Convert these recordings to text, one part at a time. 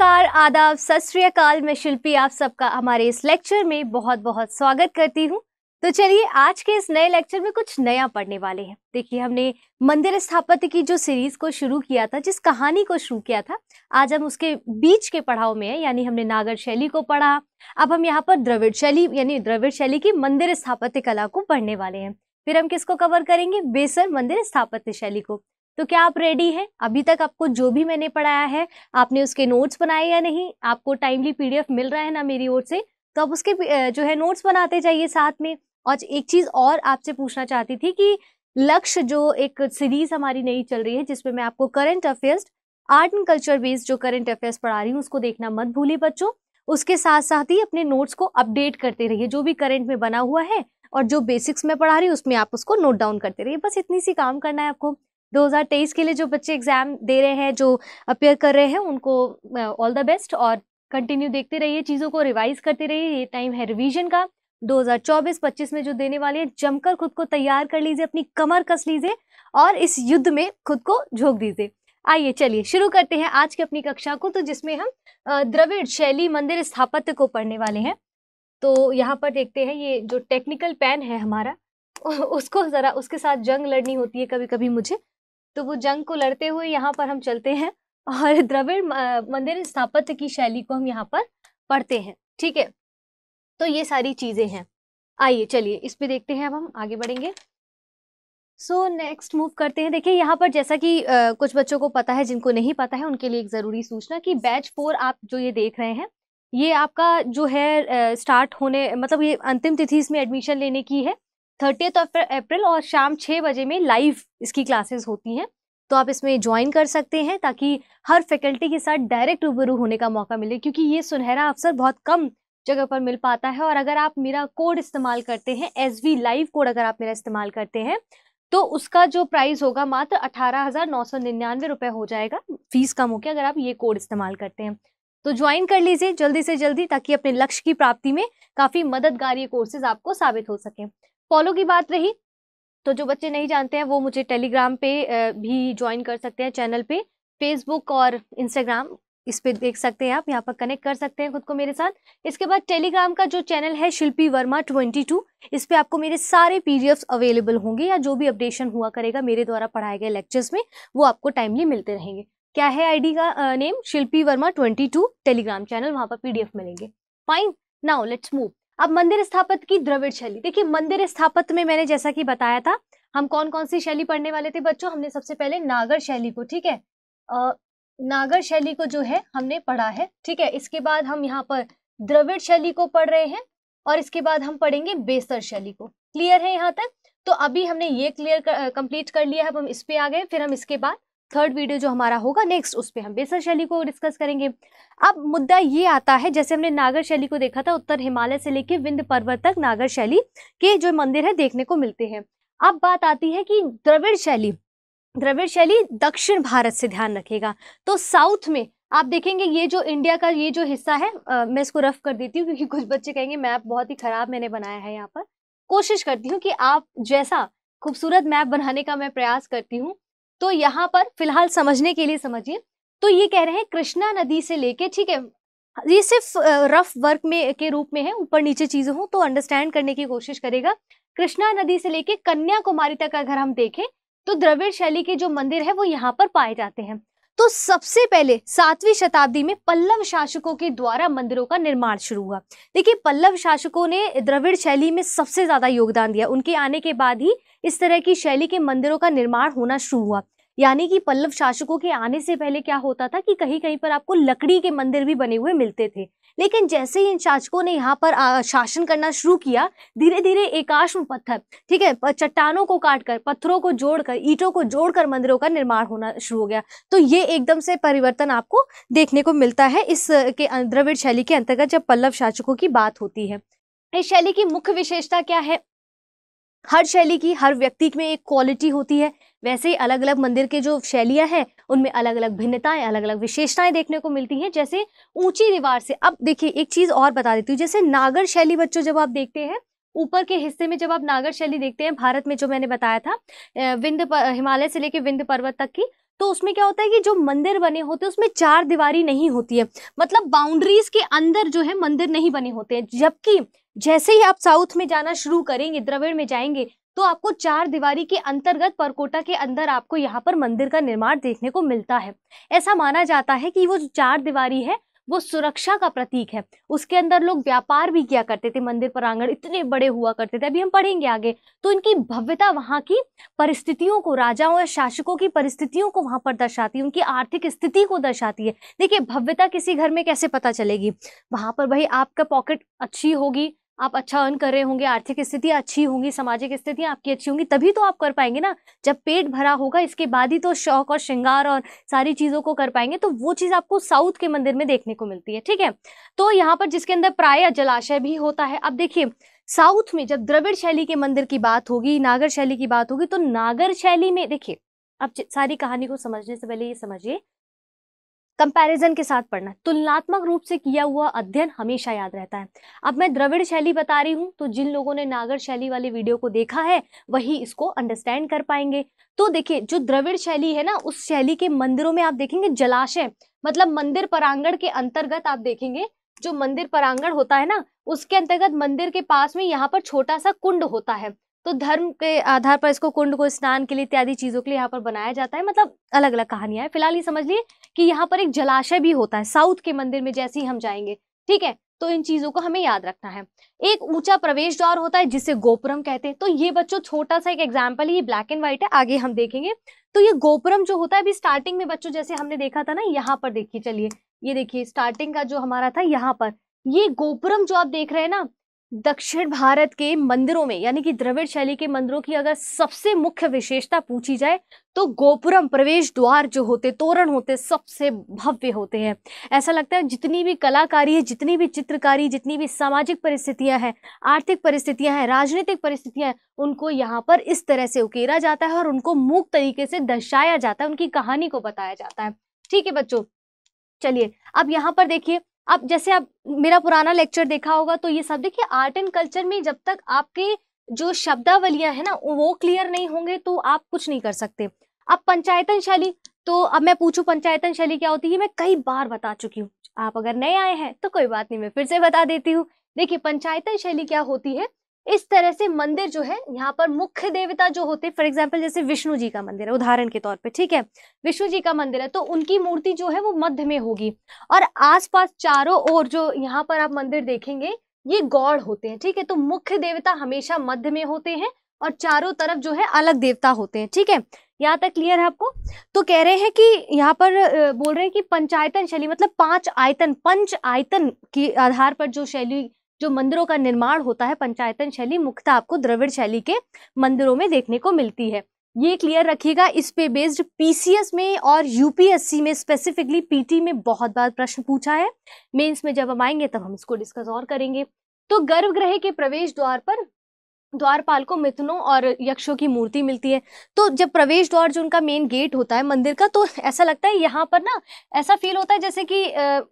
नमस्कार आदाब सत श्रीकाल मैं शिल्पी आप सबका हमारे इस लेक्चर में बहुत बहुत स्वागत करती हूँ तो चलिए आज के इस नए लेक्चर में कुछ नया पढ़ने वाले हैं देखिए हमने मंदिर स्थापत्य की जो सीरीज को शुरू किया था जिस कहानी को शुरू किया था आज हम उसके बीच के पढ़ाव में है यानी हमने नागर शैली को पढ़ा अब हम यहाँ पर द्रविड़ शैली यानी द्रविड़ शैली की मंदिर स्थापत्य कला को पढ़ने वाले हैं फिर हम किसको कवर करेंगे बेसर मंदिर स्थापत्य शैली को तो क्या आप रेडी हैं अभी तक आपको जो भी मैंने पढ़ाया है आपने उसके नोट्स बनाए या नहीं आपको टाइमली पीडीएफ मिल रहा है ना मेरी ओर से तो आप उसके जो है नोट्स बनाते जाइए साथ में और एक चीज़ और आपसे पूछना चाहती थी कि लक्ष्य जो एक सीरीज हमारी नई चल रही है जिसमें मैं आपको current affairs art and culture based जो करंट अफेयर्स पढ़ा रही हूँ उसको देखना मत भूलिए बच्चों उसके साथ साथ ही अपने नोट्स को अपडेट करते रहिए जो भी करंट में बना हुआ है और जो बेसिक्स में पढ़ा रही हूँ उसमें आप उसको नोट डाउन करते रहिए बस इतनी सी काम करना है आपको 2023 के लिए जो बच्चे एग्जाम दे रहे हैं जो अपेयर कर रहे हैं उनको ऑल द बेस्ट और कंटिन्यू देखते रहिए चीज़ों को रिवाइज करते रहिए ये टाइम है रिवीजन का 2024-25 में जो देने वाले हैं जमकर खुद को तैयार कर लीजिए अपनी कमर कस लीजिए और इस युद्ध में खुद को झोंक दीजिए आइए चलिए शुरू करते हैं आज की अपनी कक्षा को तो जिसमें हम द्रविड़ शैली मंदिर स्थापत्य को पढ़ने वाले हैं तो यहाँ पर देखते हैं ये जो टेक्निकल पैन है हमारा उसको ज़रा उसके साथ जंग लड़नी होती है कभी कभी मुझे तो वो जंग को लड़ते हुए यहाँ पर हम चलते हैं और द्रविड़ मंदिर स्थापत्य की शैली को हम यहाँ पर पढ़ते हैं ठीक है तो ये सारी चीज़ें हैं आइए चलिए इस पे देखते हैं अब हम आगे बढ़ेंगे सो नेक्स्ट मूव करते हैं देखिए यहाँ पर जैसा कि आ, कुछ बच्चों को पता है जिनको नहीं पता है उनके लिए एक ज़रूरी सूचना कि बैच फोर आप जो ये देख रहे हैं ये आपका जो है आ, स्टार्ट होने मतलब ये अंतिम तिथि इसमें एडमिशन लेने की है थर्टीथ ऑफ अप्रैल और शाम छः बजे में लाइव इसकी क्लासेस होती हैं तो आप इसमें ज्वाइन कर सकते हैं ताकि हर फैकल्टी के साथ डायरेक्ट रूबरू होने का मौका मिले क्योंकि ये सुनहरा अवसर बहुत कम जगह पर मिल पाता है और अगर आप मेरा कोड इस्तेमाल करते हैं एस वी लाइव कोड अगर आप मेरा इस्तेमाल करते हैं तो उसका जो प्राइस होगा मात्र अठारह हज़ार नौ सौ निन्यानवे रुपये हो जाएगा फीस कम होकर अगर आप ये कोड इस्तेमाल करते हैं तो ज्वाइन कर लीजिए जल्दी से जल्दी ताकि अपने लक्ष्य की प्राप्ति में काफ़ी मददगार ये कोर्सेज आपको साबित हो सकें फॉलो की बात रही तो जो बच्चे नहीं जानते हैं वो मुझे टेलीग्राम पे भी ज्वाइन कर सकते हैं चैनल पे फेसबुक और इंस्टाग्राम इस पे देख सकते हैं आप यहाँ पर कनेक्ट कर सकते हैं खुद को मेरे साथ इसके बाद टेलीग्राम का जो चैनल है शिल्पी वर्मा ट्वेंटी टू इस पर आपको मेरे सारे पीडीएफ अवेलेबल होंगे या जो भी अपडेशन हुआ करेगा मेरे द्वारा पढ़ाए गए लेक्चर्स में वो आपको टाइमली मिलते रहेंगे क्या है आईडी का name Shilpi Verma twenty two Telegram channel वहाँ पर पीडीएफ मिलेंगे फाइन नाउ लेट्स मूव अब मंदिर स्थापत की द्रविड़ शैली देखिए मंदिर स्थापत में मैंने जैसा कि बताया था हम कौन कौन सी शैली पढ़ने वाले थे बच्चों हमने सबसे पहले नागर शैली को ठीक है नागर शैली को जो है हमने पढ़ा है ठीक है इसके बाद हम यहाँ पर द्रविड़ शैली को पढ़ रहे हैं और इसके बाद हम पढ़ेंगे बेसर शैली को क्लियर है यहाँ तक तो अभी हमने ये क्लियर कंप्लीट कर, कर लिया है अब हम इस पे आ गए फिर हम इसके बाद थर्ड वीडियो जो हमारा होगा नेक्स्ट उस पर हम बेसर शैली को डिस्कस करेंगे अब मुद्दा ये आता है जैसे हमने नागर शैली को देखा था उत्तर हिमालय से लेकर विंध पर्वत तक नागर शैली के जो मंदिर है देखने को मिलते हैं अब बात आती है कि द्रविड़ शैली द्रविड़ शैली दक्षिण भारत से ध्यान रखेगा तो साउथ में आप देखेंगे ये जो इंडिया का ये जो हिस्सा है आ, मैं इसको रफ कर देती हूँ क्योंकि कुछ बच्चे कहेंगे मैप बहुत ही खराब मैंने बनाया है यहाँ पर कोशिश करती हूँ कि आप जैसा खूबसूरत मैप बनाने का मैं प्रयास करती हूँ तो यहाँ पर फिलहाल समझने के लिए समझिए तो ये कह रहे हैं कृष्णा नदी से लेके ठीक है ये सिर्फ रफ वर्क में के रूप में है ऊपर नीचे चीजें हों तो अंडरस्टैंड करने की कोशिश करेगा कृष्णा नदी से लेके कन्याकुमारी तक अगर हम देखें तो द्रविड़ शैली के जो मंदिर है वो यहाँ पर पाए जाते हैं तो सबसे पहले सातवीं शताब्दी में पल्लव शासकों के द्वारा मंदिरों का निर्माण शुरू हुआ देखिए पल्लव शासकों ने द्रविड़ शैली में सबसे ज्यादा योगदान दिया उनके आने के बाद ही इस तरह की शैली के मंदिरों का निर्माण होना शुरू हुआ यानी कि पल्लव शासकों के आने से पहले क्या होता था कि कहीं कहीं पर आपको लकड़ी के मंदिर भी बने हुए मिलते थे लेकिन जैसे ही इन शासकों ने यहाँ पर शासन करना शुरू किया धीरे धीरे एकाश्म पत्थर ठीक है चट्टानों को काटकर पत्थरों को जोड़कर ईटों को जोड़कर मंदिरों का निर्माण होना शुरू हो गया तो ये एकदम से परिवर्तन आपको देखने को मिलता है इस के अं, द्रविड़ शैली के अंतर्गत जब पल्लव शासकों की बात होती है इस शैली की मुख्य विशेषता क्या है हर शैली की हर व्यक्ति में एक क्वालिटी होती है वैसे ही अलग अलग मंदिर के जो शैलियां हैं उनमें अलग अलग भिन्नताएं अलग अलग विशेषताएं देखने को मिलती हैं जैसे ऊंची दीवार से अब देखिए एक चीज़ और बता देती हूँ जैसे नागर शैली बच्चों जब आप देखते हैं ऊपर के हिस्से में जब आप नागर शैली देखते हैं भारत में जो मैंने बताया था विंध हिमालय से लेकर विंध पर्वत तक की तो उसमें क्या होता है कि जो मंदिर बने होते हैं उसमें चार दीवारी नहीं होती है मतलब बाउंड्रीज के अंदर जो है मंदिर नहीं बने होते हैं जबकि जैसे ही आप साउथ में जाना शुरू करेंगे द्रविड़ में जाएंगे तो आपको चार दीवारी के अंतर्गत परकोटा के अंदर आपको यहाँ पर मंदिर का निर्माण देखने को मिलता है ऐसा माना जाता है कि वो जो चार दीवारी है वो सुरक्षा का प्रतीक है उसके अंदर लोग व्यापार भी किया करते थे मंदिर प्रांगण इतने बड़े हुआ करते थे अभी हम पढ़ेंगे आगे तो इनकी भव्यता वहाँ की परिस्थितियों को राजाओं या शासकों की परिस्थितियों को वहाँ पर दर्शाती है उनकी आर्थिक स्थिति को दर्शाती है देखिए भव्यता किसी घर में कैसे पता चलेगी वहाँ पर भाई आपका पॉकेट अच्छी होगी आप अच्छा अर्न कर रहे होंगे आर्थिक स्थितियाँ अच्छी होंगी सामाजिक स्थितियाँ आपकी अच्छी होंगी तभी तो आप कर पाएंगे ना जब पेट भरा होगा इसके बाद ही तो शौक और श्रृंगार और सारी चीज़ों को कर पाएंगे तो वो चीज़ आपको साउथ के मंदिर में देखने को मिलती है ठीक है तो यहाँ पर जिसके अंदर प्राय जलाशय भी होता है अब देखिए साउथ में जब द्रविड़ शैली के मंदिर की बात होगी नागर शैली की बात होगी तो नागर शैली में देखिए अब सारी कहानी को समझने से पहले ये समझिए कंपैरिजन के साथ पढ़ना तुलनात्मक रूप से किया हुआ अध्ययन हमेशा याद रहता है अब मैं द्रविड़ शैली बता रही हूँ तो जिन लोगों ने नागर शैली वाली वीडियो को देखा है वही इसको अंडरस्टैंड कर पाएंगे तो देखिए जो द्रविड़ शैली है ना उस शैली के मंदिरों में आप देखेंगे जलाशय मतलब मंदिर परांगण के अंतर्गत आप देखेंगे जो मंदिर परांगण होता है ना उसके अंतर्गत मंदिर के पास में यहाँ पर छोटा सा कुंड होता है तो धर्म के आधार पर इसको कुंड को स्नान के लिए इत्यादि चीज़ों के लिए यहाँ पर बनाया जाता है मतलब अलग अलग कहानियां है फिलहाल ये समझ लिए कि यहाँ पर एक जलाशय भी होता है साउथ के मंदिर में जैसे ही हम जाएंगे ठीक है तो इन चीज़ों को हमें याद रखना है एक ऊंचा प्रवेश द्वार होता है जिसे गोपुरम कहते हैं तो ये बच्चों छोटा सा एक एग्जाम्पल ये ब्लैक एंड व्हाइट है आगे हम देखेंगे तो ये गोपुरम जो होता है अभी स्टार्टिंग में बच्चों जैसे हमने देखा था ना यहाँ पर देखिए चलिए ये देखिए स्टार्टिंग का जो हमारा था यहाँ पर ये गोपुरम जो आप देख रहे हैं ना दक्षिण भारत के मंदिरों में यानी कि द्रविड़ शैली के मंदिरों की अगर सबसे मुख्य विशेषता पूछी जाए तो गोपुरम प्रवेश द्वार जो होते तोरण होते सबसे भव्य होते हैं ऐसा लगता है जितनी भी कलाकारी है जितनी भी चित्रकारी जितनी भी सामाजिक परिस्थितियां हैं आर्थिक परिस्थितियां हैं राजनीतिक परिस्थितियां हैं उनको यहाँ पर इस तरह से उकेरा जाता है और उनको मूक तरीके से दर्शाया जाता है उनकी कहानी को बताया जाता है ठीक है बच्चों चलिए अब यहाँ पर देखिए अब जैसे आप मेरा पुराना लेक्चर देखा होगा तो ये सब देखिए आर्ट एंड कल्चर में जब तक आपके जो शब्दावलियां है ना वो क्लियर नहीं होंगे तो आप कुछ नहीं कर सकते अब पंचायतन शैली तो अब मैं पूछूं पंचायतन शैली क्या होती है मैं कई बार बता चुकी हूँ आप अगर नए आए हैं तो कोई बात नहीं मैं फिर से बता देती हूँ देखिए पंचायतन शैली क्या होती है इस तरह से मंदिर जो है यहाँ पर मुख्य देवता जो होते फॉर एग्जाम्पल जैसे विष्णु जी का मंदिर है उदाहरण के तौर पे ठीक है विष्णु जी का मंदिर है तो उनकी मूर्ति जो है वो मध्य में होगी और आसपास चारों ओर जो यहाँ पर आप मंदिर देखेंगे ये गौड़ होते हैं ठीक है तो मुख्य देवता हमेशा मध्य में होते हैं और चारों तरफ जो है अलग देवता होते हैं ठीक है यहाँ तक क्लियर है आपको तो कह रहे हैं कि यहाँ पर बोल रहे हैं कि पंचायतन शैली मतलब पांच आयतन पंच आयतन के आधार पर जो शैली जो मंदिरों का निर्माण होता है पंचायतन शैली मुख्यतः आपको द्रविड़ शैली के मंदिरों में देखने को मिलती है ये क्लियर रखिएगा इस पे बेस्ड पीसीएस में और यूपीएससी में स्पेसिफिकली पीटी में बहुत बार प्रश्न पूछा है मेंस में जब हम आएंगे तब हम इसको डिस्कस और करेंगे तो गर्भगृह के प्रवेश द्वार पर द्वारपाल को मिथुनों और यक्षों की मूर्ति मिलती है तो जब प्रवेश द्वार जो उनका मेन गेट होता है मंदिर का तो ऐसा लगता है यहाँ पर ना ऐसा फील होता है जैसे कि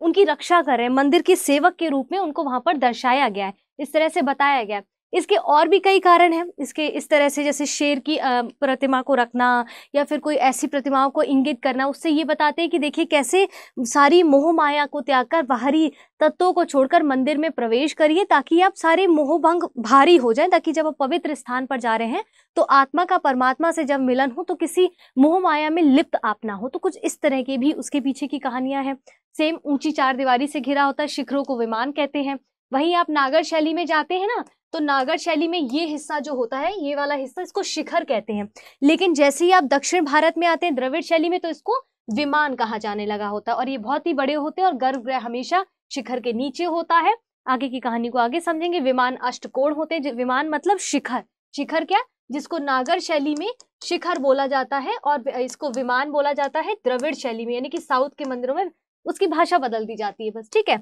उनकी रक्षा कर रहे हैं मंदिर के सेवक के रूप में उनको वहाँ पर दर्शाया गया है इस तरह से बताया गया है इसके और भी कई कारण हैं इसके इस तरह से जैसे शेर की प्रतिमा को रखना या फिर कोई ऐसी प्रतिमाओं को इंगित करना उससे ये बताते हैं कि देखिए कैसे सारी मोह माया को त्याग कर बाहरी तत्वों को छोड़कर मंदिर में प्रवेश करिए ताकि आप सारे मोहभंग भारी हो जाए ताकि जब आप पवित्र स्थान पर जा रहे हैं तो आत्मा का परमात्मा से जब मिलन हो तो किसी मोह माया में लिप्त आप ना हो तो कुछ इस तरह के भी उसके पीछे की कहानियां हैं सेम ऊंची चार दीवारी से घिरा होता है शिखरों को विमान कहते हैं वहीं आप नागर शैली में जाते हैं ना तो नागर शैली में ये हिस्सा जो होता है ये वाला हिस्सा इसको शिखर कहते हैं लेकिन जैसे ही आप दक्षिण भारत में आते हैं द्रविड़ शैली में तो इसको विमान कहा जाने लगा होता है और ये बहुत ही बड़े होते हैं और गर्भगृह हमेशा शिखर के नीचे होता है आगे की कहानी को आगे समझेंगे विमान अष्टकोण होते हैं विमान मतलब शिखर शिखर क्या जिसको नागर शैली में शिखर बोला जाता है और इसको विमान बोला जाता है द्रविड़ शैली में यानी कि साउथ के मंदिरों में उसकी भाषा बदल दी जाती है बस ठीक है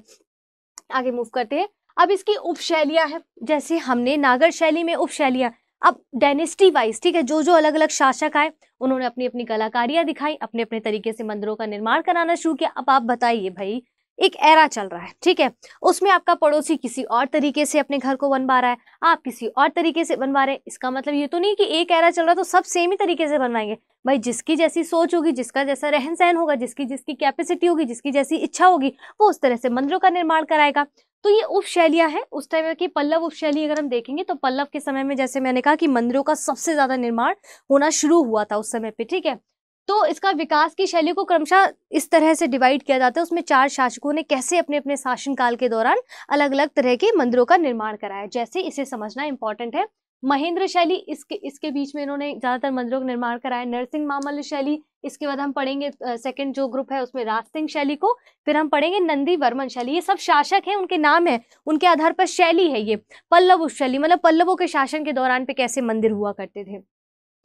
आगे मूव करते हैं अब इसकी उप शैलियाँ हैं जैसे हमने नागर शैली में उपशैलियाँ अब डायनेस्टी वाइज ठीक है जो जो अलग अलग शासक आए उन्होंने अपनी अपनी कलाकारियाँ दिखाई अपने अपने तरीके से मंदिरों का निर्माण कराना शुरू किया अब आप बताइए भाई एक एरा चल रहा है ठीक है उसमें आपका पड़ोसी किसी और तरीके से अपने घर को बनवा रहा है आप किसी और तरीके से बनवा रहे हैं इसका मतलब ये तो नहीं कि एक एरा चल रहा है तो सब सेम ही तरीके से बनवाएंगे भाई जिसकी जैसी सोच होगी जिसका जैसा रहन सहन होगा जिसकी जिसकी कैपेसिटी होगी जिसकी जैसी इच्छा होगी वो उस तरह से मंदिरों का निर्माण कराएगा तो ये उप शैलियाँ हैं उस टाइम की पल्लव उप शैली अगर हम देखेंगे तो पल्लव के समय में जैसे मैंने कहा कि मंदिरों का सबसे ज़्यादा निर्माण होना शुरू हुआ था उस समय पर ठीक है तो इसका विकास की शैली को क्रमशः इस तरह से डिवाइड किया जाता है उसमें चार शासकों ने कैसे अपने अपने शासनकाल के दौरान अलग अलग तरह के मंदिरों का निर्माण कराया जैसे इसे समझना इंपॉर्टेंट है महेंद्र शैली इसके इसके बीच में इन्होंने ज़्यादातर मंदिरों का निर्माण कराया नरसिंह मामल्य शैली इसके बाद हम पढ़ेंगे सेकंड जो ग्रुप है उसमें राज सिंह शैली को फिर हम पढ़ेंगे नंदी वर्मन शैली ये सब शासक हैं उनके नाम है उनके आधार पर शैली है ये पल्लव शैली मतलब पल्लवों के शासन के दौरान पे कैसे मंदिर हुआ करते थे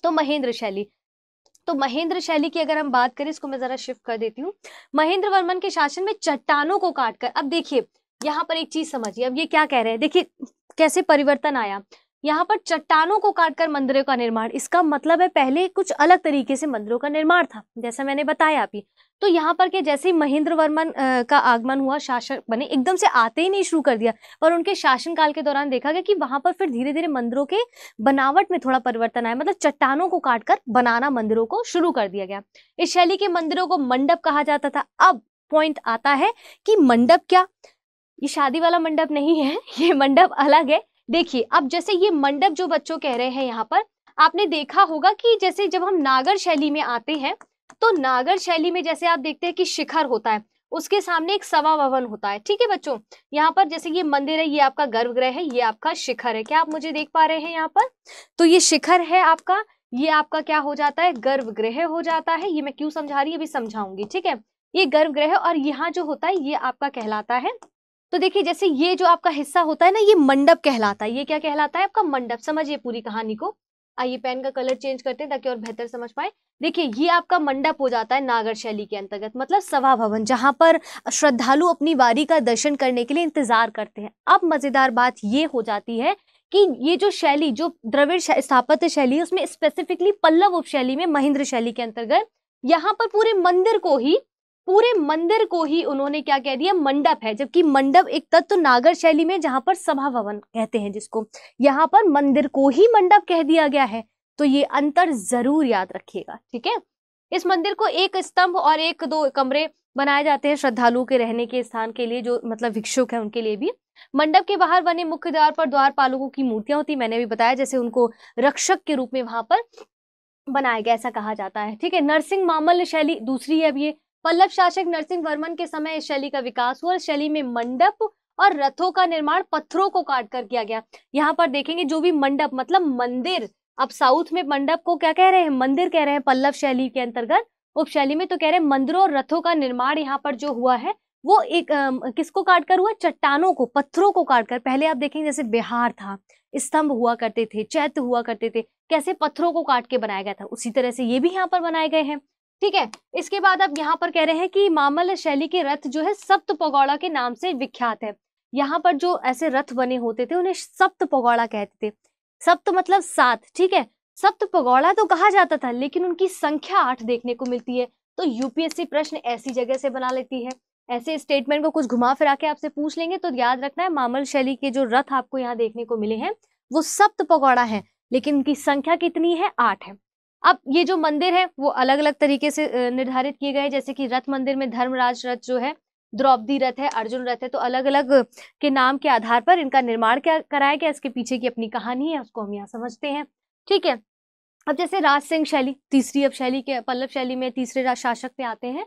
तो महेंद्र शैली तो महेंद्र शैली की अगर हम बात करें इसको मैं जरा शिफ्ट कर देती हूँ महेंद्र वर्मन के शासन में चट्टानों को काटकर अब देखिए यहाँ पर एक चीज समझिए अब ये क्या कह रहे हैं देखिए कैसे परिवर्तन आया यहाँ पर चट्टानों को काटकर मंदिरों का निर्माण इसका मतलब है पहले कुछ अलग तरीके से मंदिरों का निर्माण था जैसा मैंने बताया अभी तो यहाँ पर के जैसे ही महेंद्र वर्मन का आगमन हुआ शासक बने एकदम से आते ही नहीं शुरू कर दिया पर उनके शासनकाल के दौरान देखा गया कि वहां पर फिर धीरे धीरे मंदिरों के बनावट में थोड़ा परिवर्तन आया मतलब चट्टानों को काटकर बनाना मंदिरों को शुरू कर दिया गया इस शैली के मंदिरों को मंडप कहा जाता था अब पॉइंट आता है कि मंडप क्या ये शादी वाला मंडप नहीं है ये मंडप अलग है देखिए अब जैसे ये मंडप जो बच्चों कह रहे हैं यहाँ पर आपने देखा होगा कि जैसे जब हम नागर शैली में आते हैं तो नागर शैली में जैसे आप देखते हैं कि शिखर होता है उसके सामने एक सवा भवन होता है ठीक है बच्चों यहाँ पर जैसे ये मंदिर है ये आपका गर्भगृह है ये आपका शिखर है क्या आप मुझे देख पा रहे हैं यहाँ पर तो ये शिखर है आपका ये आपका क्या हो जाता है गर्भगृह हो जाता है ये मैं क्यों समझा रही अभी समझाऊंगी ठीक है ये गर्भगृह और यहाँ जो होता है ये आपका कहलाता है तो देखिए जैसे ये जो आपका हिस्सा होता है ना ये मंडप कहलाता है ये क्या कहलाता है आपका मंडप समझिए पूरी कहानी को आइए पेन का कलर चेंज करते हैं ताकि और बेहतर समझ पाए देखिए ये आपका मंडप हो जाता है नागर शैली के अंतर्गत मतलब सभा भवन जहाँ पर श्रद्धालु अपनी वारी का दर्शन करने के लिए इंतजार करते हैं अब मजेदार बात ये हो जाती है कि ये जो शैली जो द्रविड़ स्थापत्य शैली है उसमें स्पेसिफिकली पल्लव उपशैली में महेंद्र शैली के अंतर्गत यहाँ पर पूरे मंदिर को ही पूरे मंदिर को ही उन्होंने क्या कह दिया मंडप है जबकि मंडप एक तत्व नागर शैली में जहां पर सभा भवन कहते हैं जिसको यहाँ पर मंदिर को ही मंडप कह दिया गया है तो ये अंतर जरूर याद रखिएगा ठीक है इस मंदिर को एक स्तंभ और एक दो कमरे बनाए जाते हैं श्रद्धालुओं के रहने के स्थान के लिए जो मतलब भिक्षुक है उनके लिए भी मंडप के बाहर बने मुख्य द्वार पर द्वार पालकों की मूर्तियां होती मैंने भी बताया जैसे उनको रक्षक के रूप में वहां पर बनाया गया ऐसा कहा जाता है ठीक है नरसिंह मामल शैली दूसरी है अब ये पल्लव शासक नरसिंह वर्मन के समय इस शैली का विकास हुआ शैली में मंडप और रथों का निर्माण पत्थरों को काट कर किया गया यहाँ पर देखेंगे जो भी मंडप मतलब मंदिर अब साउथ में मंडप को क्या कह रहे हैं मंदिर कह रहे हैं पल्लव शैली के अंतर्गत उपशैली में तो कह रहे हैं मंदिरों और रथों का निर्माण यहाँ पर जो हुआ है वो एक आ, किसको काट कर हुआ चट्टानों को पत्थरों को काट कर पहले आप देखेंगे जैसे बिहार था स्तंभ हुआ करते थे चैत हुआ करते थे कैसे पत्थरों को काट के बनाया गया था उसी तरह से ये भी यहाँ पर बनाए गए हैं ठीक है इसके बाद आप यहाँ पर कह रहे हैं कि मामल शैली के रथ जो है सप्त पगौड़ा के नाम से विख्यात है यहाँ पर जो ऐसे रथ बने होते थे उन्हें सप्त पगौड़ा कहते थे सप्त मतलब सात ठीक है सप्त पगौड़ा तो कहा जाता था लेकिन उनकी संख्या आठ देखने को मिलती है तो यूपीएससी प्रश्न ऐसी जगह से बना लेती है ऐसे स्टेटमेंट को कुछ घुमा फिरा के आपसे पूछ लेंगे तो याद रखना है मामल शैली के जो रथ आपको यहाँ देखने को मिले हैं वो सप्त पगौड़ा है लेकिन उनकी संख्या कितनी है आठ है अब ये जो मंदिर है वो अलग अलग तरीके से निर्धारित किए गए जैसे कि रथ मंदिर में धर्मराज रथ जो है द्रौपदी रथ है अर्जुन रथ है तो अलग अलग के नाम के आधार पर इनका निर्माण क्या कराया गया इसके पीछे की अपनी कहानी है उसको हम यहाँ समझते हैं ठीक है अब जैसे राज सिंह शैली तीसरी अब शैली के पल्लव शैली में तीसरे राज शासक पे आते हैं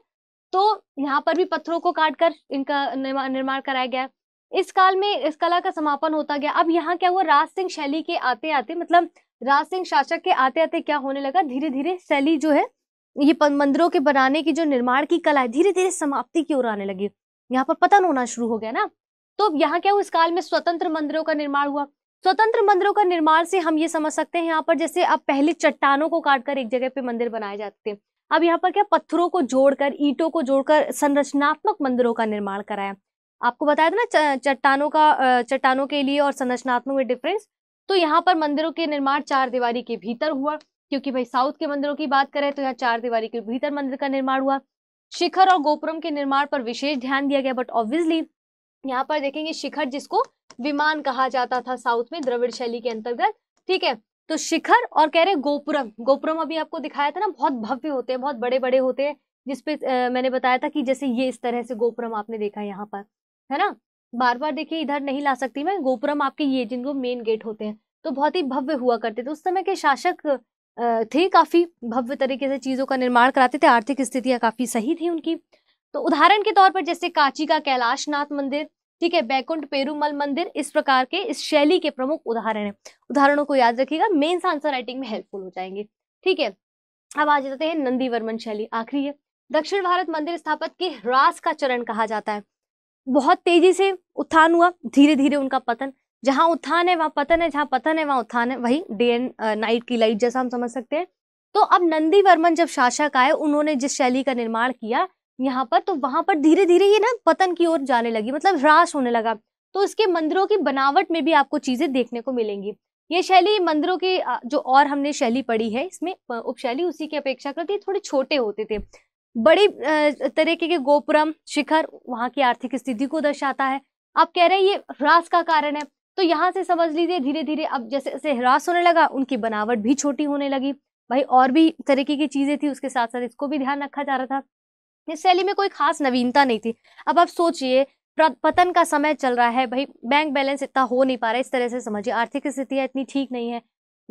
तो यहाँ पर भी पत्थरों को काट कर इनका निर्माण कराया गया इस काल में इस कला का समापन होता गया अब यहाँ क्या हुआ राज सिंह शैली के आते आते मतलब राज सिंह शासक के आते आते क्या होने लगा धीरे धीरे शैली जो है ये मंदिरों के बनाने की जो निर्माण की कला है धीरे धीरे समाप्ति की ओर आने लगी यहाँ पर पतन होना शुरू हो गया ना तो अब यहाँ क्या हुआ इस काल में स्वतंत्र मंदिरों का निर्माण हुआ स्वतंत्र मंदिरों का निर्माण से हम ये समझ सकते हैं यहाँ पर जैसे अब पहले चट्टानों को काटकर एक जगह पे मंदिर बनाए जाते थे अब यहाँ पर क्या पत्थरों को जोड़कर ईटों को जोड़कर संरचनात्मक मंदिरों का निर्माण कराया आपको बताया था ना चट्टानों का चट्टानों के लिए और संरचनात्मक में डिफरेंस तो यहाँ पर मंदिरों के निर्माण चार दीवारी के भीतर हुआ क्योंकि भाई साउथ के मंदिरों की बात करें तो यहाँ चार दीवारी के भीतर मंदिर का निर्माण हुआ शिखर और गोपुरम के निर्माण पर विशेष ध्यान दिया गया बट ऑब्वियसली यहाँ पर देखेंगे शिखर जिसको विमान कहा जाता था साउथ में द्रविड़ शैली के अंतर्गत ठीक है तो शिखर और कह रहे गोपुरम गोपुरम अभी आपको दिखाया था ना बहुत भव्य होते हैं बहुत बड़े बड़े होते हैं जिसपे मैंने बताया था कि जैसे ये इस तरह से गोपुरम आपने देखा यहाँ पर है ना बार बार देखिए इधर नहीं ला सकती मैं गोपुरम आपके ये जिनको मेन गेट होते हैं तो बहुत ही भव्य हुआ करते थे उस समय के शासक थे काफ़ी भव्य तरीके से चीज़ों का निर्माण कराते थे आर्थिक स्थितियां काफ़ी सही थी उनकी तो उदाहरण के तौर पर जैसे कांची का कैलाशनाथ मंदिर ठीक है बैकुंठ पेरूमल मंदिर इस प्रकार के इस शैली के प्रमुख उदाहरण है उदाहरणों को याद रखिएगा मेन्स आंसर राइटिंग में हेल्पफुल हो जाएंगे ठीक है अब आ जाते हैं नंदी वर्मन शैली आखिरी है दक्षिण भारत मंदिर स्थापित के ह्रास का चरण कहा जाता है बहुत तेजी से उत्थान हुआ धीरे धीरे उनका पतन जहाँ उत्थान है वहां पतन है जहां पतन है वहां उत्थान है वही डे एंड नाइट की लाइट जैसा हम समझ सकते हैं तो अब नंदी वर्मन जब शासक आए उन्होंने जिस शैली का निर्माण किया यहाँ पर तो वहां पर धीरे धीरे ये ना पतन की ओर जाने लगी मतलब ह्रास होने लगा तो इसके मंदिरों की बनावट में भी आपको चीजें देखने को मिलेंगी ये शैली मंदिरों की जो और हमने शैली पढ़ी है इसमें उपशैली उसी की अपेक्षा करती थोड़े छोटे होते थे बड़ी तरीके के गोपुरम शिखर वहाँ की आर्थिक स्थिति को दर्शाता है आप कह रहे हैं ये ह्रास का कारण है तो यहाँ से समझ लीजिए धीरे धीरे अब जैसे जैसे ह्रास होने लगा उनकी बनावट भी छोटी होने लगी भाई और भी तरीके की चीज़ें थी उसके साथ साथ इसको भी ध्यान रखा जा रहा था इस शैली में कोई खास नवीनता नहीं थी अब आप सोचिए पतन का समय चल रहा है भाई बैंक बैलेंस इतना हो नहीं पा रहा है इस तरह से समझिए आर्थिक स्थितियाँ इतनी ठीक नहीं है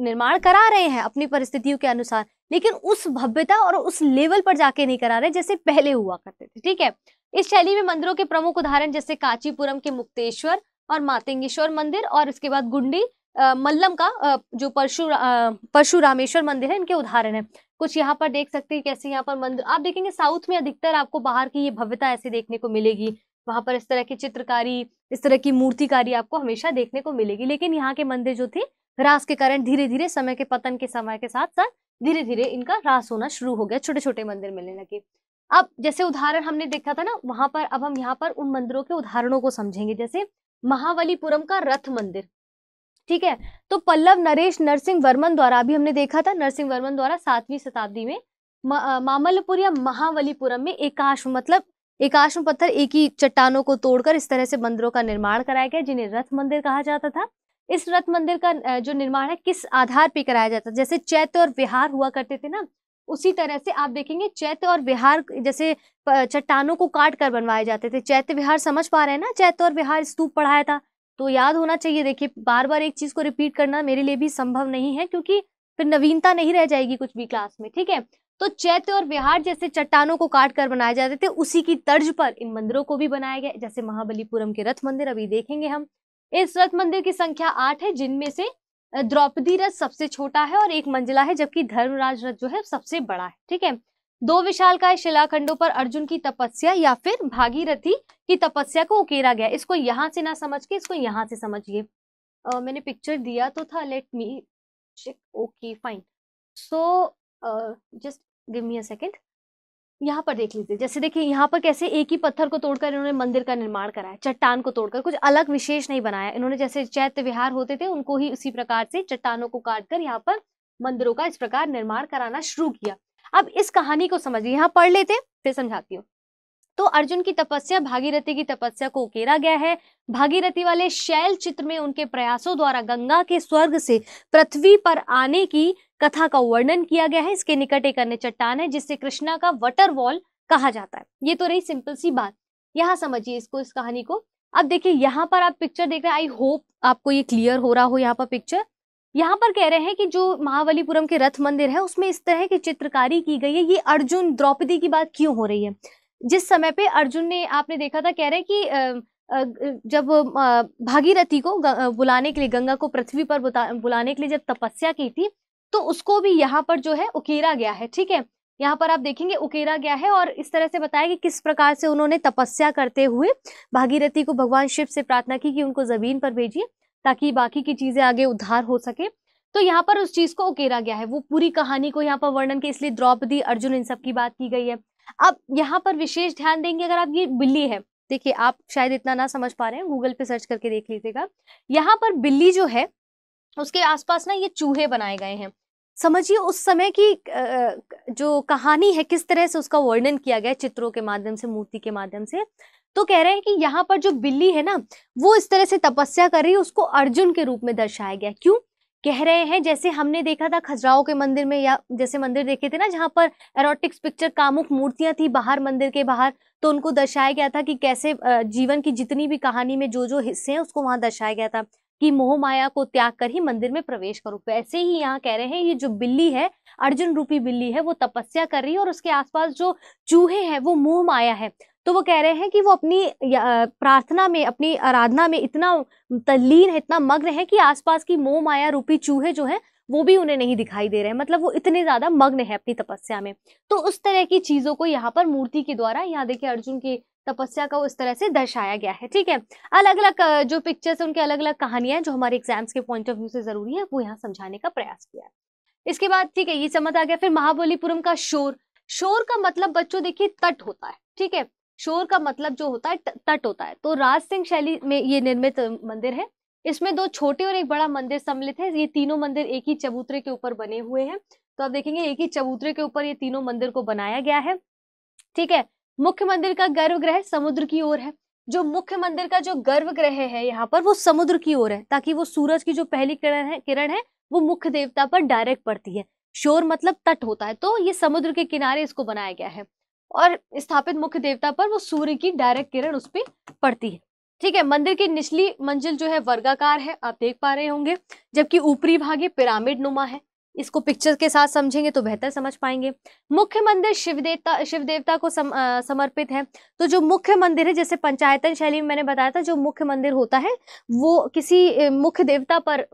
निर्माण करा रहे हैं अपनी परिस्थितियों के अनुसार लेकिन उस भव्यता और उस लेवल पर जाके नहीं करा रहे जैसे पहले हुआ करते थे ठीक है इस शैली में मंदिरों के प्रमुख उदाहरण जैसे कांचीपुरम के मुक्तेश्वर और मातेंगेश्वर मंदिर और इसके बाद गुंडी मल्लम का जो परशु परशुरामेश्वर मंदिर है इनके उदाहरण है कुछ यहाँ पर देख सकते हैं कैसे यहाँ पर मंदिर आप देखेंगे साउथ में अधिकतर आपको बाहर की ये भव्यता ऐसे देखने को मिलेगी वहां पर इस तरह की चित्रकारी इस तरह की मूर्तिकारी आपको हमेशा देखने को मिलेगी लेकिन यहाँ के मंदिर जो थे रास के कारण धीरे धीरे समय के पतन के समय के साथ साथ धीरे धीरे इनका रास होना शुरू हो गया छोटे छोटे मंदिर मिलने लगे अब जैसे उदाहरण हमने देखा था ना वहां पर अब हम यहाँ पर उन मंदिरों के उदाहरणों को समझेंगे जैसे महाबलीपुरम का रथ मंदिर ठीक है तो पल्लव नरेश नरसिंह वर्मन द्वारा अभी हमने देखा था नरसिंह वर्मन द्वारा सातवीं शताब्दी में मामलपुर या महाबलीपुरम में एकाश्म मतलब एकाश्म पत्थर एक ही चट्टानों को तोड़कर इस तरह से मंदिरों का निर्माण कराया गया जिन्हें रथ मंदिर कहा जाता था इस रथ मंदिर का जो निर्माण है किस आधार पे कराया जाता है जैसे चैत्य और विहार हुआ करते थे ना उसी तरह से आप देखेंगे चैत्य और विहार जैसे चट्टानों को काट कर बनवाए जाते थे चैत्य विहार समझ पा रहे हैं ना चैत्य और विहार स्तूप पढ़ाया था तो याद होना चाहिए देखिए बार बार एक चीज को रिपीट करना मेरे लिए भी संभव नहीं है क्योंकि फिर नवीनता नहीं रह जाएगी कुछ भी क्लास में ठीक है तो चैत्य और विहार जैसे चट्टानों को काट कर बनाए जाते थे उसी की तर्ज पर इन मंदिरों को भी बनाया गया जैसे महाबलीपुरम के रथ मंदिर अभी देखेंगे हम इस रथ मंदिर की संख्या आठ है जिनमें से द्रौपदी रथ सबसे छोटा है और एक मंजिला है जबकि धर्मराज रथ जो है सबसे बड़ा है ठीक है दो विशालकाय शिलाखंडों पर अर्जुन की तपस्या या फिर भागीरथी की तपस्या को उकेरा गया इसको यहाँ से ना समझ के इसको यहाँ से समझिए मैंने पिक्चर दिया तो था let me check okay fine so just give me a second यहाँ पर देख लीजिए जैसे देखिए यहाँ पर कैसे एक ही पत्थर को तोड़कर इन्होंने मंदिर का निर्माण कराया चट्टान को तोड़कर कुछ अलग विशेष नहीं बनाया इन्होंने जैसे चैत्य विहार होते थे उनको ही उसी प्रकार से चट्टानों को काट कर यहाँ पर मंदिरों का इस प्रकार निर्माण कराना शुरू किया अब इस कहानी को समझिए यहाँ पढ़ लेते फिर समझाती हूँ तो अर्जुन की तपस्या भागीरथी की तपस्या को उकेरा गया है भागीरथी वाले शैल चित्र में उनके प्रयासों द्वारा गंगा के स्वर्ग से पृथ्वी पर आने की कथा का वर्णन किया गया है इसके निकट एक अन्य चट्टान है जिससे कृष्णा का वटर वॉल कहा जाता है ये तो रही सिंपल सी बात यहाँ समझिए इसको इस कहानी को अब देखिए यहाँ पर आप पिक्चर देख रहे हैं आई होप आपको ये क्लियर हो रहा हो यहाँ पर पिक्चर यहाँ पर कह रहे हैं कि जो महाबलीपुरम के रथ मंदिर है उसमें इस तरह की चित्रकारी की गई है ये अर्जुन द्रौपदी की बात क्यों हो रही है जिस समय पे अर्जुन ने आपने देखा था कह रहे हैं कि जब भागीरथी को बुलाने के लिए गंगा को पृथ्वी पर बुलाने के लिए जब तपस्या की थी तो उसको भी यहाँ पर जो है उकेरा गया है ठीक है यहाँ पर आप देखेंगे उकेरा गया है और इस तरह से बताया कि किस प्रकार से उन्होंने तपस्या करते हुए भागीरथी को भगवान शिव से प्रार्थना की कि उनको जमीन पर भेजिए ताकि बाकी की चीजें आगे उद्धार हो सके तो यहाँ पर उस चीज को उकेरा गया है वो पूरी कहानी को यहाँ पर वर्णन के इसलिए द्रौपदी अर्जुन इन सब की बात की गई है अब यहाँ पर विशेष ध्यान देंगे अगर आप ये बिल्ली है देखिए आप शायद इतना ना समझ पा रहे हैं गूगल पे सर्च करके देख लीजिएगा यहाँ पर बिल्ली जो है उसके आसपास ना ये चूहे बनाए गए हैं समझिए उस समय की जो कहानी है किस तरह से उसका वर्णन किया गया चित्रों के माध्यम से मूर्ति के माध्यम से तो कह रहे हैं कि यहाँ पर जो बिल्ली है ना वो इस तरह से तपस्या कर रही है उसको अर्जुन के रूप में दर्शाया गया क्यों कह रहे हैं जैसे हमने देखा था खजुराहो के मंदिर में या जैसे मंदिर देखे थे ना जहाँ पर एरोटिक्स पिक्चर कामुक मूर्तियां थी बाहर मंदिर के बाहर तो उनको दर्शाया गया था कि कैसे जीवन की जितनी भी कहानी में जो जो हिस्से हैं उसको वहां दर्शाया गया था कि मोह माया को त्याग कर ही मंदिर में प्रवेश करो वैसे तो ही यहाँ कह रहे हैं ये जो बिल्ली है अर्जुन रूपी बिल्ली है वो तपस्या कर रही है और उसके आसपास जो चूहे हैं वो मोह माया है तो वो कह रहे हैं कि वो अपनी प्रार्थना में अपनी आराधना में इतना तल्लीन है इतना मग्न है कि आसपास की मोह माया रूपी चूहे जो है वो भी उन्हें नहीं दिखाई दे रहे हैं मतलब वो इतने ज्यादा मग्न है अपनी तपस्या में तो उस तरह की चीजों को यहाँ पर मूर्ति के द्वारा यहाँ देखिए अर्जुन की तपस्या का उस तरह से दर्शाया गया है ठीक है अलग अलग जो पिक्चर्स है उनके अलग अलग कहानियां जो हमारे एग्जाम्स के पॉइंट ऑफ व्यू से जरूरी है वो यहाँ समझाने का प्रयास किया है इसके बाद ठीक है ये समझ आ गया फिर महाबलीपुरम का शोर शोर का मतलब बच्चों देखिए तट होता है ठीक है शोर का मतलब जो होता है तट होता है तो राज सिंह शैली में ये निर्मित मंदिर है इसमें दो छोटे और एक बड़ा मंदिर सम्मिलित है ये तीनों मंदिर एक ही चबूतरे के ऊपर बने हुए हैं तो आप देखेंगे एक ही चबूतरे के ऊपर ये तीनों मंदिर को बनाया गया है ठीक है मुख्य मंदिर का गर्भग्रह समुद्र की ओर है जो मुख्य मंदिर का जो ग्रह है यहाँ पर वो समुद्र की ओर है ताकि वो सूरज की जो पहली किरण है किरण है वो मुख्य देवता पर डायरेक्ट पड़ती है शोर मतलब तट होता है तो ये समुद्र के किनारे इसको बनाया गया है और स्थापित मुख्य देवता पर वो सूर्य की डायरेक्ट किरण उस पर पड़ती है ठीक है मंदिर की निचली मंजिल जो है वर्गाकार है आप देख पा रहे होंगे जबकि ऊपरी भाग ये पिरामिड नुमा है इसको पिक्चर के साथ समझेंगे तो बेहतर समझ पाएंगे मुख्य मंदिर शिव देवता शिव देवता को सम, आ, समर्पित है तो जो मुख्य मंदिर है जैसे पंचायतन शैली में मैंने बताया था जो मुख्य मंदिर होता है वो किसी मुख्य देवता पर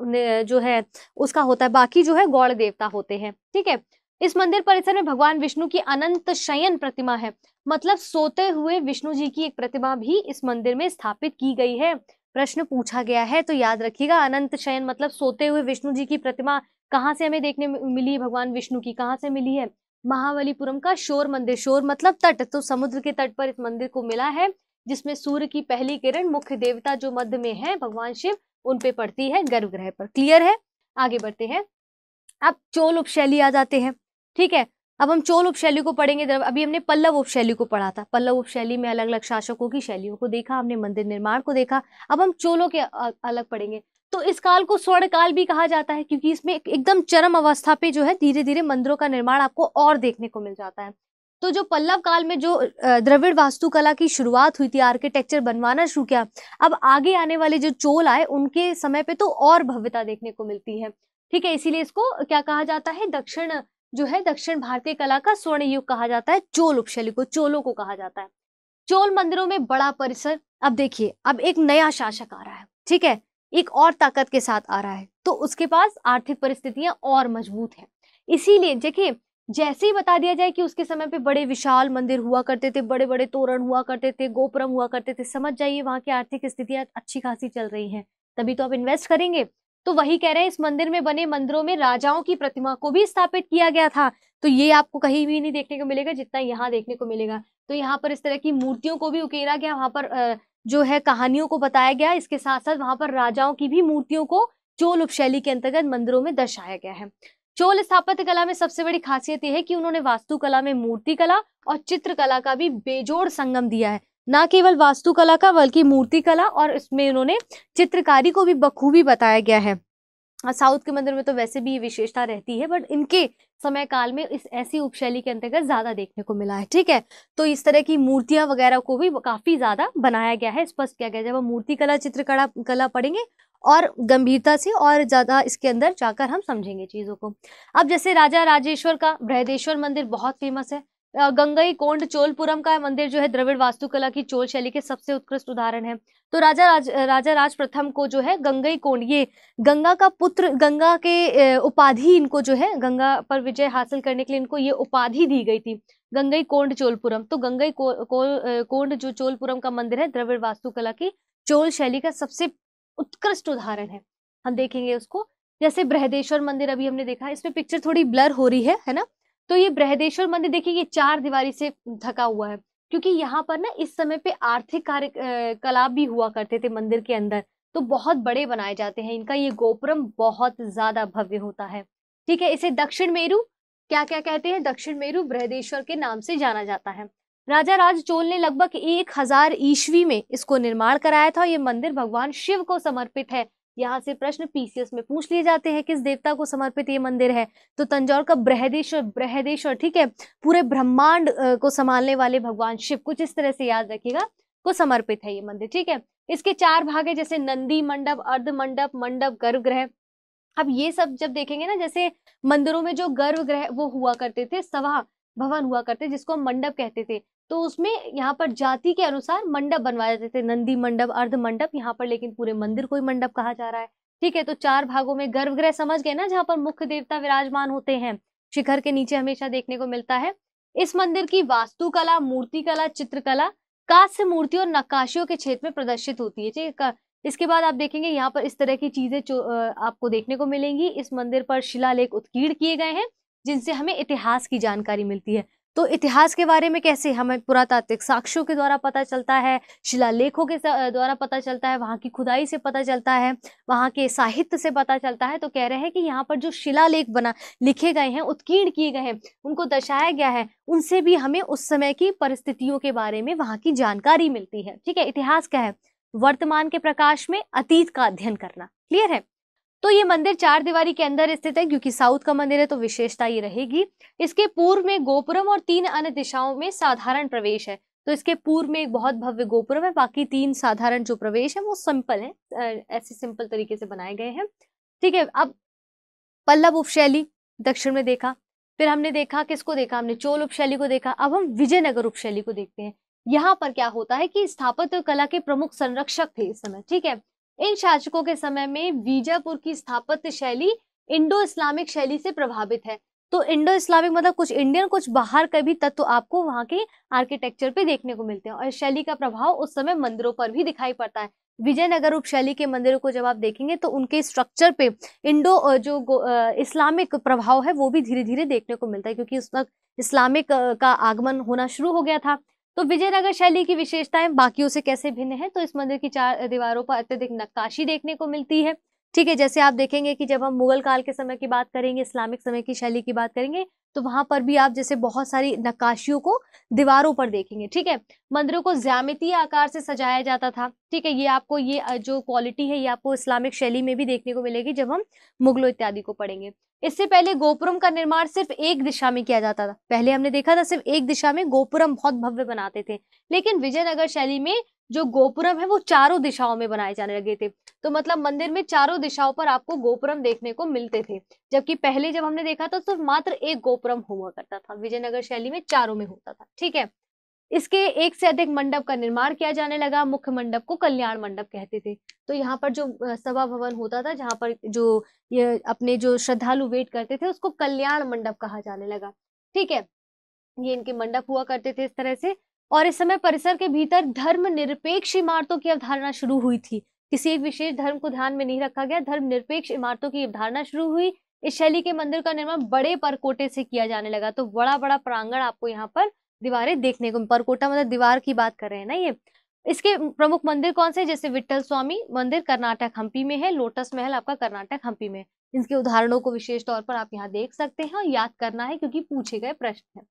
जो है उसका होता है बाकी जो है गौड़ देवता होते हैं ठीक है इस मंदिर परिसर में भगवान विष्णु की अनंत शयन प्रतिमा है मतलब सोते हुए विष्णु जी की एक प्रतिमा भी इस मंदिर में स्थापित की गई है प्रश्न पूछा गया है तो याद रखिएगा अनंत शयन मतलब सोते हुए विष्णु जी की प्रतिमा कहाँ से हमें देखने मिली भगवान विष्णु की कहाँ से मिली है महाबलीपुरम का शोर मंदिर शोर मतलब तट तो समुद्र के तट पर इस मंदिर को मिला है जिसमें सूर्य की पहली किरण मुख्य देवता जो मध्य में है भगवान शिव उन पे पड़ती है गर्भगृह पर क्लियर है आगे बढ़ते हैं अब चोल उपशैली आ जाते हैं ठीक है अब हम चोल उपशैली को पढ़ेंगे अभी हमने पल्लव उपशैली को पढ़ा था पल्लव उपशैली में अलग अलग शासकों की शैलियों को देखा हमने मंदिर निर्माण को देखा अब हम चोलों के अलग पढ़ेंगे तो इस काल को स्वर्ण काल भी कहा जाता है क्योंकि इसमें एकदम चरम अवस्था पे जो है धीरे धीरे मंदिरों का निर्माण आपको और देखने को मिल जाता है तो जो पल्लव काल में जो द्रविड़ वास्तुकला की शुरुआत हुई थी आर्किटेक्चर बनवाना शुरू किया अब आगे आने वाले जो चोल आए उनके समय पे तो और भव्यता देखने को मिलती है ठीक है इसीलिए इसको क्या कहा जाता है दक्षिण जो है दक्षिण भारतीय कला का स्वर्ण युग कहा जाता है चोल उपशैली को चोलों को कहा जाता है चोल मंदिरों में बड़ा परिसर अब देखिए अब एक नया शासक आ रहा है ठीक है एक और ताकत के साथ आ रहा है तो उसके पास आर्थिक परिस्थितियां और मजबूत है इसीलिए देखिए जैसे ही बता दिया जाए कि उसके समय पे बड़े विशाल मंदिर हुआ करते थे बड़े बड़े तोरण हुआ करते थे गोपुरम हुआ करते थे समझ जाइए वहां की आर्थिक स्थितियां अच्छी खासी चल रही हैं तभी तो आप इन्वेस्ट करेंगे तो वही कह रहे हैं इस मंदिर में बने मंदिरों में राजाओं की प्रतिमा को भी स्थापित किया गया था तो ये आपको कहीं भी नहीं देखने को मिलेगा जितना यहाँ देखने को मिलेगा तो यहाँ पर इस तरह की मूर्तियों को भी उकेरा गया वहां पर जो है कहानियों को बताया गया इसके साथ साथ वहां पर राजाओं की भी मूर्तियों को चोल उपशैली के अंतर्गत मंदिरों में दर्शाया गया है चोल स्थापत्य कला में सबसे बड़ी खासियत यह है कि उन्होंने वास्तुकला में मूर्ति कला और चित्रकला का भी बेजोड़ संगम दिया है ना केवल वास्तुकला का बल्कि मूर्तिकला और इसमें उन्होंने चित्रकारी को भी बखूबी बताया गया है साउथ के मंदिर में तो वैसे भी ये विशेषता रहती है बट इनके समय काल में इस ऐसी उपशैली के अंतर्गत ज़्यादा देखने को मिला है ठीक है तो इस तरह की मूर्तियां वगैरह को भी काफ़ी ज़्यादा बनाया गया है स्पष्ट किया गया जब हम मूर्ति कला चित्रकला कला पढ़ेंगे और गंभीरता से और ज़्यादा इसके अंदर जाकर हम समझेंगे चीज़ों को अब जैसे राजा राजेश्वर का बृहदेश्वर मंदिर बहुत फेमस है गंगई कोंड चोलपुरम का मंदिर जो है द्रविड़ वास्तुकला की चोल शैली के सबसे उत्कृष्ट उदाहरण है तो राजा राज राजा राज प्रथम को जो है गंगई कोंड ये गंगा का पुत्र गंगा के उपाधि इनको जो है गंगा पर विजय हासिल करने के लिए इनको ये उपाधि दी गई थी गंगई कोंड चोलपुरम तो गंगई को, को, कोंड जो चोलपुरम का मंदिर है द्रविड़ वास्तुकला की चोल शैली का सबसे उत्कृष्ट उदाहरण है हम देखेंगे उसको जैसे बृहदेश्वर मंदिर अभी हमने देखा इसमें पिक्चर थोड़ी ब्लर हो रही है है ना तो ये बृहदेश्वर मंदिर देखिए ये चार दीवारी से ढका हुआ है क्योंकि यहाँ पर ना इस समय पे आर्थिक कार्य कलाप भी हुआ करते थे मंदिर के अंदर तो बहुत बड़े बनाए जाते हैं इनका ये गोपुरम बहुत ज्यादा भव्य होता है ठीक है इसे दक्षिण मेरू क्या क्या कहते हैं दक्षिण मेरू बृहदेश्वर के नाम से जाना जाता है राजा राज चोल ने लगभग एक हजार ईस्वी में इसको निर्माण कराया था और ये मंदिर भगवान शिव को समर्पित है यहाँ से प्रश्न पीसीएस में पूछ लिए जाते हैं किस देवता को समर्पित ये मंदिर है तो तंजौर का बृहदेश्वर बृहदेश्वर ठीक है पूरे ब्रह्मांड को संभालने वाले भगवान शिव कुछ इस तरह से याद रखिएगा को समर्पित है ये मंदिर ठीक है इसके चार भाग है जैसे नंदी मंडप अर्ध मंडप मंडप गर्भगृह अब ये सब जब देखेंगे ना जैसे मंदिरों में जो गर्भगृह वो हुआ करते थे सभा भवन हुआ करते जिसको हम मंडप कहते थे तो उसमें यहाँ पर जाति के अनुसार मंडप बनवाए जाते थे नंदी मंडप अर्ध मंडप यहाँ पर लेकिन पूरे मंदिर को ही मंडप कहा जा रहा है ठीक है तो चार भागों में गर्भगृह समझ गए ना जहाँ पर मुख्य देवता विराजमान होते हैं शिखर के नीचे हमेशा देखने को मिलता है इस मंदिर की वास्तुकला मूर्तिकला चित्रकला कांस्य मूर्ति और नक्काशियों के क्षेत्र में प्रदर्शित होती है ठीक है इसके बाद आप देखेंगे यहाँ पर इस तरह की चीजें आपको देखने को मिलेंगी इस मंदिर पर शिलालेख उत्कीर्ण किए गए हैं जिनसे हमें इतिहास की जानकारी मिलती है तो इतिहास के बारे में कैसे हमें पुरातात्विक साक्ष्यों के द्वारा पता चलता है शिलालेखों के द्वारा पता चलता है वहाँ की खुदाई से पता चलता है वहाँ के साहित्य से पता चलता है तो कह रहे हैं कि यहाँ पर जो शिलालेख बना लिखे गए हैं उत्कीर्ण किए गए हैं उनको दर्शाया गया है उनसे भी हमें उस समय की परिस्थितियों के बारे में वहाँ की जानकारी मिलती है ठीक है इतिहास क्या है वर्तमान के प्रकाश में अतीत का अध्ययन करना क्लियर है तो ये मंदिर चार दीवारी के अंदर स्थित है क्योंकि साउथ का मंदिर है तो विशेषता ये रहेगी इसके पूर्व में गोपुरम और तीन अन्य दिशाओं में साधारण प्रवेश है तो इसके पूर्व में एक बहुत भव्य गोपुरम है बाकी तीन साधारण जो प्रवेश है वो सिंपल है ऐसे सिंपल तरीके से बनाए गए हैं ठीक है अब पल्लव उपशैली दक्षिण में देखा फिर हमने देखा किसको देखा हमने चोल उपशैली को देखा अब हम विजयनगर उपशैली को देखते हैं यहाँ पर क्या होता है कि स्थापत्य कला के प्रमुख संरक्षक थे इस समय ठीक है इन शासकों के समय में वीजापुर की स्थापत्य शैली इंडो इस्लामिक शैली से प्रभावित है तो इंडो इस्लामिक मतलब कुछ इंडियन कुछ बाहर का भी तत्व तो आपको वहाँ के आर्किटेक्चर पे देखने को मिलते हैं और शैली का प्रभाव उस समय मंदिरों पर भी दिखाई पड़ता है विजयनगर उप शैली के मंदिरों को जब आप देखेंगे तो उनके स्ट्रक्चर पे इंडो जो इस्लामिक प्रभाव है वो भी धीरे धीरे देखने को मिलता है क्योंकि उस वक्त इस्लामिक का आगमन होना शुरू हो गया था तो विजयनगर शैली की विशेषताएं बाकियों से कैसे भिन्न है तो इस मंदिर की चार दीवारों पर अत्यधिक नक्काशी देखने को मिलती है ठीक है जैसे आप देखेंगे कि जब हम मुगल काल के समय की बात करेंगे इस्लामिक समय की शैली की बात करेंगे तो वहां पर भी आप जैसे बहुत सारी नक्काशियों को दीवारों पर देखेंगे ठीक है मंदिरों को ज्यामितीय आकार से सजाया जाता था ठीक है ये आपको ये जो क्वालिटी है ये आपको इस्लामिक शैली में भी देखने को मिलेगी जब हम मुगलों इत्यादि को पढ़ेंगे इससे पहले गोपुरम का निर्माण सिर्फ एक दिशा में किया जाता था पहले हमने देखा था सिर्फ एक दिशा में गोपुरम बहुत भव्य बनाते थे लेकिन विजयनगर शैली में जो गोपुरम है वो चारों दिशाओं में बनाए जाने लगे थे तो मतलब मंदिर में चारों दिशाओं पर आपको गोपुरम देखने को मिलते थे जबकि पहले जब हमने देखा था तो मात्र एक गोपुरम हुआ करता था विजयनगर शैली में चारों में होता था ठीक है इसके एक से अधिक मंडप का निर्माण किया जाने लगा मुख्य मंडप को कल्याण मंडप कहते थे तो यहाँ पर जो सभा भवन होता था जहाँ पर जो ये अपने जो श्रद्धालु वेट करते थे उसको कल्याण मंडप कहा जाने लगा ठीक है ये इनके मंडप हुआ करते थे इस तरह से और इस समय परिसर के भीतर धर्म निरपेक्ष इमारतों की अवधारणा शुरू हुई थी किसी एक विशेष धर्म को ध्यान में नहीं रखा गया धर्म निरपेक्ष इमारतों की अवधारणा शुरू हुई इस शैली के मंदिर का निर्माण बड़े परकोटे से किया जाने लगा तो बड़ा बड़ा प्रांगण आपको यहाँ पर दीवारें देखने को परकोटा मतलब दीवार की बात कर रहे हैं ना ये इसके प्रमुख मंदिर कौन से जैसे विट्ठल स्वामी मंदिर कर्नाटक हम्पी में है लोटस महल आपका कर्नाटक हम्पी में इनके उदाहरणों को विशेष तौर पर आप यहाँ देख सकते हैं और याद करना है क्योंकि पूछे गए प्रश्न है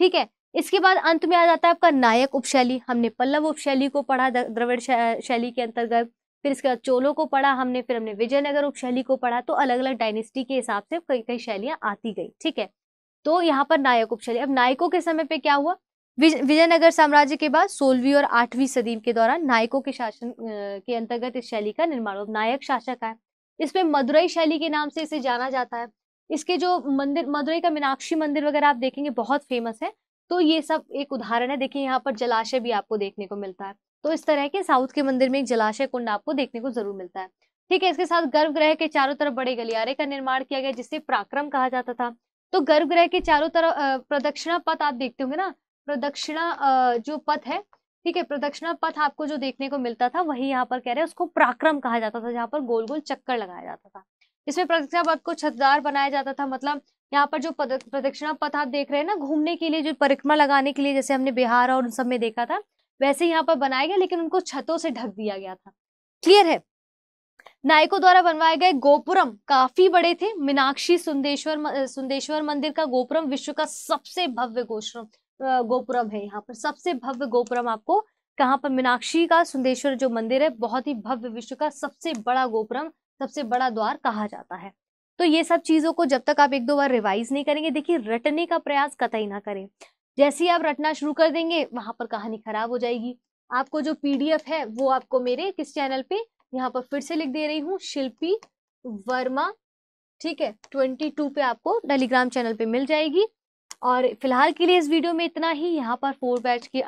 ठीक है इसके बाद अंत में आ जाता है आपका नायक उपशैली हमने पल्लव उपशैली को पढ़ा द्रविड़ शैली के अंतर्गत फिर इसके बाद चोलों को पढ़ा हमने फिर हमने विजयनगर उपशैली को पढ़ा तो अलग अलग डायनेस्टी के हिसाब से कई कई शैलियां आती गई ठीक है तो यहाँ पर नायक उपशैली अब नायकों के समय पे क्या हुआ विजयनगर साम्राज्य के बाद सोलहवीं और आठवीं सदी के दौरान नायकों के शासन के अंतर्गत इस शैली का निर्माण हुआ नायक शासक है इसमें मदुरई शैली के नाम से इसे जाना जाता है इसके जो मंदिर मदुरई का मीनाक्षी मंदिर वगैरह आप देखेंगे बहुत फेमस है तो ये सब एक उदाहरण है देखिए यहाँ पर जलाशय भी आपको देखने को मिलता है तो इस तरह के साउथ के मंदिर में एक जलाशय कुंड आपको देखने को जरूर मिलता है ठीक है इसके साथ गर्भगृह के चारों तरफ बड़े गलियारे का निर्माण किया गया जिसे पराक्रम कहा जाता था तो गर्भगृह के चारों तरफ प्रदक्षिणा पथ आप देखते होंगे ना प्रदक्षिणा जो पथ है ठीक है प्रदक्षिणा पथ आपको जो देखने को मिलता था वही यहाँ पर कह रहे हैं उसको प्राक्रम कहा जाता था जहाँ पर गोल गोल चक्कर लगाया जाता था इसमें प्रदक्षिणा पथ को छतदार बनाया जाता था मतलब यहाँ पर जो प्रदक्षिणा पथ आप देख रहे हैं ना घूमने के लिए जो परिक्रमा लगाने के लिए जैसे हमने बिहार और उन सब में देखा था वैसे यहाँ पर बनाया गया लेकिन उनको छतों से ढक दिया गया था क्लियर है नायकों द्वारा बनवाए गए गोपुरम काफी बड़े थे मीनाक्षी सुंदेश्वर सुंदेश्वर मंदिर का गोपुरम विश्व का सबसे भव्य गोश्रम गोपुरम है यहाँ पर सबसे भव्य गोपुरम आपको कहाँ पर मीनाक्षी का सुंदेश्वर जो मंदिर है बहुत ही भव्य विश्व का सबसे बड़ा गोपुरम सबसे बड़ा द्वार कहा जाता है तो ये सब चीज़ों को जब तक आप एक दो बार रिवाइज नहीं करेंगे देखिए रटने का प्रयास कतई ना करें जैसे ही आप रटना शुरू कर देंगे वहां पर कहानी खराब हो जाएगी आपको जो पीडीएफ है वो आपको मेरे किस चैनल पे यहाँ पर फिर से लिख दे रही हूँ शिल्पी वर्मा ठीक है ट्वेंटी टू पे आपको टेलीग्राम चैनल पे मिल जाएगी और फिलहाल के लिए इस वीडियो में इतना ही यहाँ पर फोर बैच की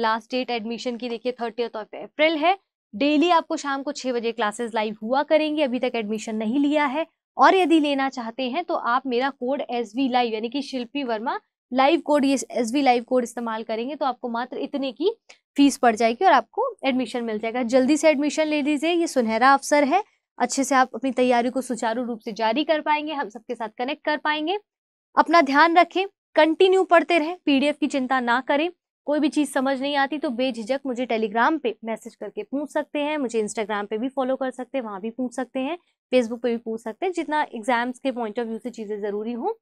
लास्ट डेट एडमिशन की देखिए थर्टी ऑफ अप्रैल है डेली आपको शाम को छः बजे क्लासेस लाइव हुआ करेंगी अभी तक एडमिशन नहीं लिया है और यदि लेना चाहते हैं तो आप मेरा कोड एस वी लाइव यानी कि शिल्पी वर्मा लाइव कोड ये एस वी लाइव कोड इस्तेमाल करेंगे तो आपको मात्र इतने की फीस पड़ जाएगी और आपको एडमिशन मिल जाएगा जल्दी से एडमिशन ले लीजिए ये सुनहरा अवसर है अच्छे से आप अपनी तैयारी को सुचारू रूप से जारी कर पाएंगे हम सबके साथ कनेक्ट कर पाएंगे अपना ध्यान रखें कंटिन्यू पढ़ते रहें पीडीएफ की चिंता ना करें कोई भी चीज़ समझ नहीं आती तो बेझिझक मुझे टेलीग्राम पे मैसेज करके पूछ सकते हैं मुझे इंस्टाग्राम पे भी फॉलो कर सकते हैं वहाँ भी पूछ सकते हैं फेसबुक पे भी पूछ सकते हैं जितना एग्जाम्स के पॉइंट ऑफ व्यू से चीज़ें ज़रूरी हों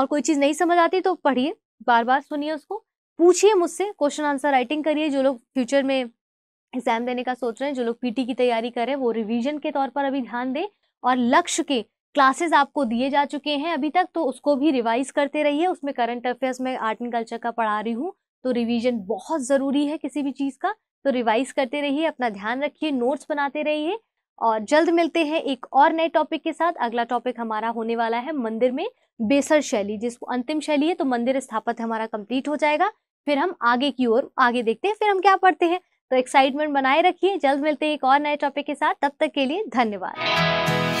और कोई चीज़ नहीं समझ आती तो पढ़िए बार बार सुनिए उसको पूछिए मुझसे क्वेश्चन आंसर राइटिंग करिए जो लोग फ्यूचर में एग्जाम देने का सोच रहे हैं जो लोग पीटी की तैयारी कर रहे हैं वो रिविजन के तौर पर अभी ध्यान दें और लक्ष्य के क्लासेस आपको दिए जा चुके हैं अभी तक तो उसको भी रिवाइज करते रहिए उसमें करंट अफेयर्स में आर्ट एंड कल्चर का पढ़ा रही हूँ तो रिवीजन बहुत ज़रूरी है किसी भी चीज़ का तो रिवाइज करते रहिए अपना ध्यान रखिए नोट्स बनाते रहिए और जल्द मिलते हैं एक और नए टॉपिक के साथ अगला टॉपिक हमारा होने वाला है मंदिर में बेसर शैली जिसको अंतिम शैली है तो मंदिर स्थापत हमारा कंप्लीट हो जाएगा फिर हम आगे की ओर आगे देखते हैं फिर हम क्या पढ़ते हैं तो एक्साइटमेंट बनाए रखिए जल्द मिलते हैं एक और नए टॉपिक के साथ तब तक के लिए धन्यवाद